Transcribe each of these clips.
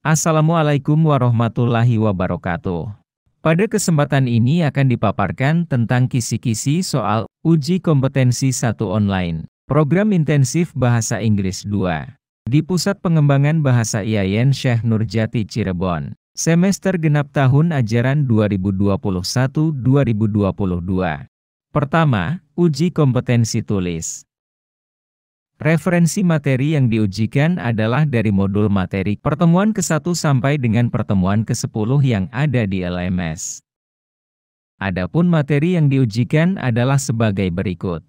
Assalamualaikum warahmatullahi wabarakatuh. Pada kesempatan ini akan dipaparkan tentang kisi-kisi soal uji kompetensi satu online, program intensif bahasa Inggris 2, di Pusat Pengembangan Bahasa IAIN Syekh Nurjati Cirebon, semester genap tahun ajaran 2021-2022. Pertama, uji kompetensi tulis. Referensi materi yang diujikan adalah dari modul materi pertemuan ke-1 sampai dengan pertemuan ke-10 yang ada di LMS. Adapun materi yang diujikan adalah sebagai berikut.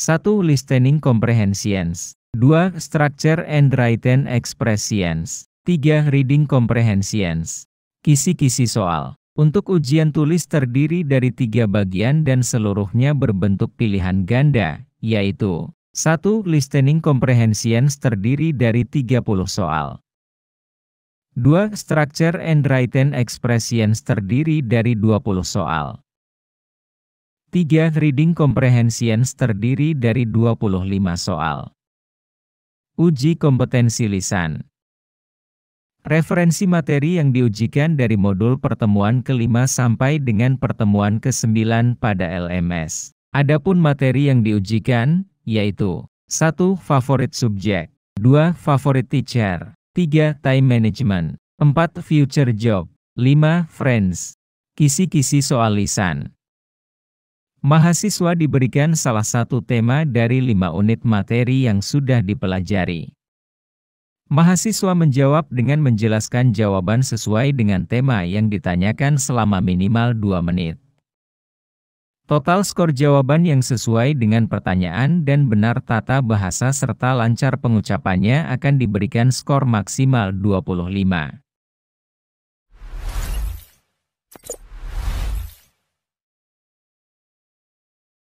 1. Listening Comprehensions 2. Structure and Written Expressions 3. Reading Comprehensions Kisi-kisi soal Untuk ujian tulis terdiri dari tiga bagian dan seluruhnya berbentuk pilihan ganda, yaitu 1. Listening comprehension terdiri dari 30 soal. 2. Structure and written expressions terdiri dari 20 soal. 3. Reading comprehension terdiri dari 25 soal. Uji kompetensi lisan. Referensi materi yang diujikan dari modul pertemuan kelima sampai dengan pertemuan ke-9 pada LMS. Adapun materi yang diujikan, yaitu 1. favorite subjek 2. favorite teacher 3. Time management 4. Future job 5. Friends Kisi-kisi soal lisan Mahasiswa diberikan salah satu tema dari lima unit materi yang sudah dipelajari. Mahasiswa menjawab dengan menjelaskan jawaban sesuai dengan tema yang ditanyakan selama minimal dua menit. Total skor jawaban yang sesuai dengan pertanyaan dan benar tata bahasa serta lancar pengucapannya akan diberikan skor maksimal 25.